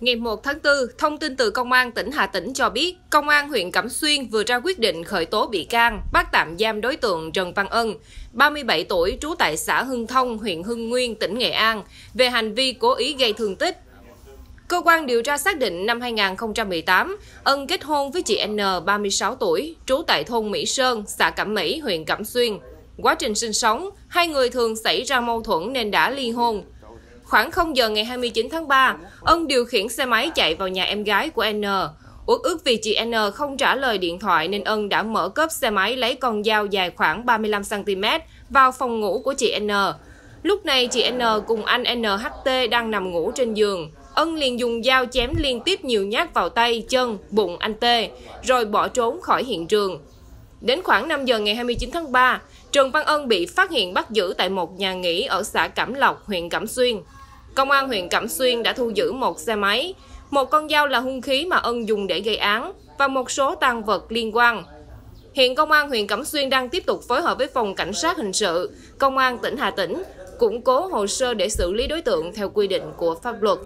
Ngày 1 tháng 4, thông tin từ Công an tỉnh Hà Tĩnh cho biết, Công an huyện Cẩm Xuyên vừa ra quyết định khởi tố bị can, bắt tạm giam đối tượng Trần Văn Ân, 37 tuổi, trú tại xã Hưng Thông, huyện Hưng Nguyên, tỉnh Nghệ An, về hành vi cố ý gây thương tích. Cơ quan điều tra xác định năm 2018, Ân kết hôn với chị N, 36 tuổi, trú tại thôn Mỹ Sơn, xã Cẩm Mỹ, huyện Cẩm Xuyên. Quá trình sinh sống, hai người thường xảy ra mâu thuẫn nên đã ly hôn. Khoảng 0 giờ ngày 29 tháng 3, ân điều khiển xe máy chạy vào nhà em gái của N. Uất ức vì chị N không trả lời điện thoại nên Ân đã mở cốp xe máy lấy con dao dài khoảng 35cm vào phòng ngủ của chị N. Lúc này chị N cùng anh NHT đang nằm ngủ trên giường. Ân liền dùng dao chém liên tiếp nhiều nhát vào tay, chân, bụng anh T, rồi bỏ trốn khỏi hiện trường. Đến khoảng 5 giờ ngày 29 tháng 3, Trần Văn Ân bị phát hiện bắt giữ tại một nhà nghỉ ở xã Cẩm Lộc, huyện Cẩm Xuyên. Công an huyện Cẩm Xuyên đã thu giữ một xe máy, một con dao là hung khí mà Ân dùng để gây án và một số tăng vật liên quan. Hiện công an huyện Cẩm Xuyên đang tiếp tục phối hợp với phòng cảnh sát hình sự, công an tỉnh Hà Tĩnh củng cố hồ sơ để xử lý đối tượng theo quy định của pháp luật.